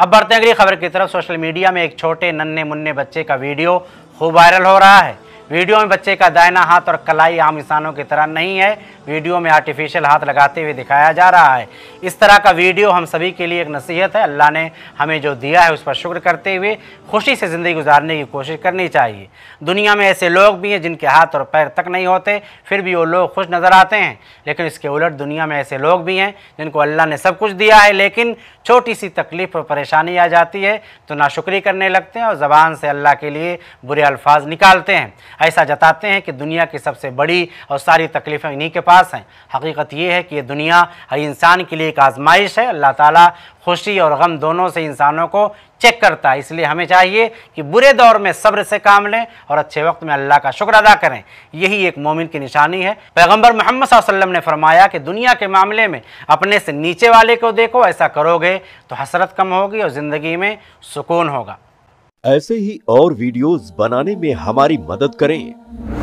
अब बढ़ते हैं अगली खबर की तरफ सोशल मीडिया में एक छोटे नन्हे मुन्ने बच्चे का वीडियो खूब वायरल हो रहा है वीडियो में बच्चे का दायना हाथ और कलाई आम इंसानों की तरह नहीं है वीडियो में आर्टिफिशियल हाथ लगाते हुए दिखाया जा रहा है इस तरह का वीडियो हम सभी के लिए एक नसीहत है अल्लाह ने हमें जो दिया है उस पर शुक्र करते हुए खुशी से ज़िंदगी गुजारने की कोशिश करनी चाहिए दुनिया में ऐसे लोग भी हैं जिनके हाथ और पैर तक नहीं होते फिर भी वो लोग खुश नज़र आते हैं लेकिन इसके उलट दुनिया में ऐसे लोग भी हैं जिनको अल्लाह ने सब कुछ दिया है लेकिन छोटी सी तकलीफ़ और परेशानी आ जाती है तो नाशुक्री करने लगते हैं और ज़बान से अल्लाह के लिए बुरे अल्फाज निकालते हैं ऐसा जताते हैं कि दुनिया की सबसे बड़ी और सारी तकलीफ़ें इन्हीं के पास हैं हकीकत ये है कि ये दुनिया हर इंसान के लिए एक आजमाइश है अल्लाह ताली खुशी और गम दोनों से इंसानों को चेक करता है इसलिए हमें चाहिए कि बुरे दौर में सब्र से काम लें और अच्छे वक्त में अल्लाह का शुक्र अदा करें यही एक मोमिन की निशानी है पैगंबर मोहम्मद वसल्लम ने फरमाया कि दुनिया के मामले में अपने से नीचे वाले को देखो ऐसा करोगे तो हसरत कम होगी और ज़िंदगी में सुकून होगा ऐसे ही और वीडियोस बनाने में हमारी मदद करें